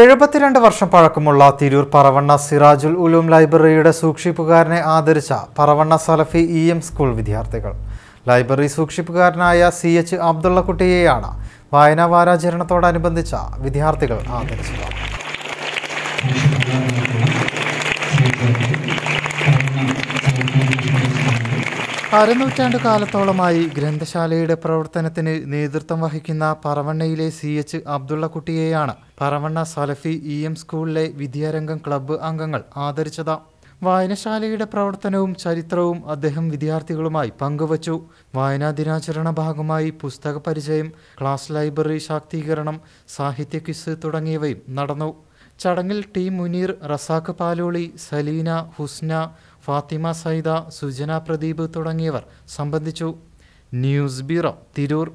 എഴുപത്തിരണ്ട് വർഷം പഴക്കമുള്ള തിരൂർ പറവണ്ണ സിറാജുൽ ഉലൂം ലൈബ്രറിയുടെ സൂക്ഷിപ്പുകാരനെ ആദരിച്ച Paravanna Salafi E M school വിദ്യാർത്ഥികൾ ലൈബ്രറി സൂക്ഷിപ്പുകാരനായ സി എച്ച് അബ്ദുള്ളക്കുട്ടിയെയാണ് വായനാ വാരാചരണത്തോടനുബന്ധിച്ച വിദ്യാർത്ഥികൾ ആദരിച്ചത് അരനൂറ്റാണ്ട് കാലത്തോളമായി ഗ്രന്ഥശാലയുടെ പ്രവർത്തനത്തിന് നേതൃത്വം വഹിക്കുന്ന പറവണ്ണയിലെ സി എച്ച് അബ്ദുള്ളക്കുട്ടിയെയാണ് പറവണ്ണ സലഫി ഇ എം സ്കൂളിലെ വിദ്യാരംഗം ക്ലബ്ബ് അംഗങ്ങൾ ആദരിച്ചത് വായനശാലയുടെ പ്രവർത്തനവും ചരിത്രവും അദ്ദേഹം വിദ്യാർത്ഥികളുമായി പങ്കുവച്ചു വായനാ ദിനാചരണ ഭാഗമായി പുസ്തക പരിചയം ക്ലാസ് ലൈബ്രറി ശാക്തീകരണം സാഹിത്യ ക്വിസ് തുടങ്ങിയവയും നടന്നു ചടങ്ങിൽ ടി മുനീർ റസാഖ് പാലോളി സലീന ഹുസ്ന ഫാത്തിമ സൈദ സുജന പ്രദീപ് തുടങ്ങിയവർ സംബന്ധിച്ചു ന്യൂസ് ബ്യൂറോ തിരൂർ